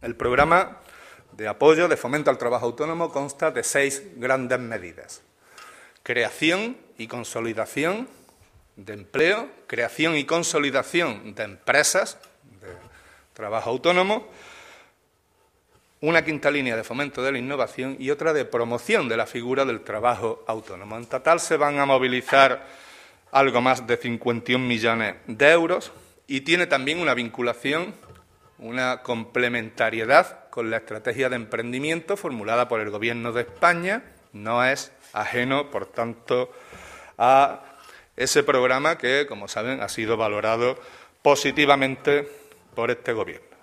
El programa de apoyo, de fomento al trabajo autónomo, consta de seis grandes medidas. Creación y consolidación de empleo, creación y consolidación de empresas de trabajo autónomo, una quinta línea de fomento de la innovación y otra de promoción de la figura del trabajo autónomo. En total se van a movilizar algo más de 51 millones de euros y tiene también una vinculación una complementariedad con la estrategia de emprendimiento formulada por el Gobierno de España. No es ajeno, por tanto, a ese programa que, como saben, ha sido valorado positivamente por este Gobierno.